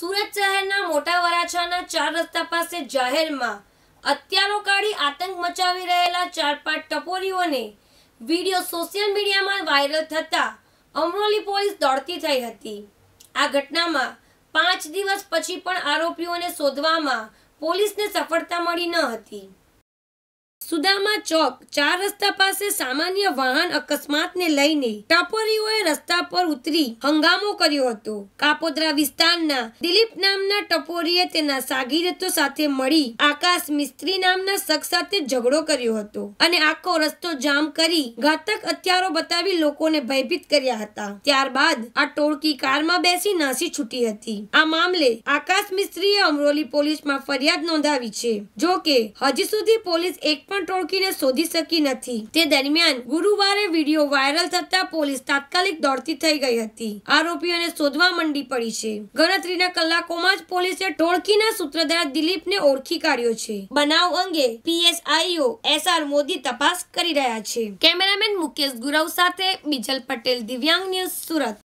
સુરત શહેરના મોટા વરાછાના ચાર રસ્તા પાસે જાહેરમાં અત્યારો કાઢી આતંક મચાવી રહેલા ચાર પાંચ ટપોરીઓને વિડીયો સોશિયલ મીડિયામાં વાયરલ થતા અમરોલી પોલીસ દોડતી થઈ હતી આ ઘટનામાં પાંચ દિવસ પછી પણ આરોપીઓને શોધવામાં પોલીસને સફળતા મળી ન હતી સુદામા ચોક ચાર રસ્તા પાસે સામાન્ય વાહન અકસ્માતને લઈને ટપોરીઓએ રસ્તા પર ઉતરી હંગામો કર્યો હતો કાપોદ્રા વિસ્તારના દિલીપ નામના ટપોરીએ તેના સાગીરતો સાથે મળી આકાશ મિસ્ત્રી નામના શખ્સ સાથે ઝઘડો કર્યો હતો અને આખો રસ્તો જામ કરી ઘાતક હથિયારો બતાવી લોકોને ભયભીત કર્યા હતા ત્યારબાદ આ ટોળકી કારમાં બેસી નાસી છૂટી હતી આ મામલે આકાશ મિસ્ત્રીએ અમરોલી પોલીસમાં ફરિયાદ નોંધાવી છે જો કે હજી સુધી પોલીસ એક પણ પણ ટોળકીને શોધી શકી નથી તે દરમિયાન ગુરુવારે વિડીયો વાયરલ થતા પોલીસ તાત્કાલિક દોડતી થઈ ગઈ હતી આરોપીઓને શોધવા મંડી પડી છે ગણતરીના કલાકોમાં જ પોલીસે ટોળકીના સૂત્રધાર દિલીપને ઓળખી કાઢ્યો છે બનાવ અંગે પીએસઆઈઓ એસઆર મોદી તપાસ કરી રહ્યા છે કેમેરામેન મુકેશ ગુરવ સાથે બીજલ પટેલ દિવ્યાંગ ન્યૂઝ સુરત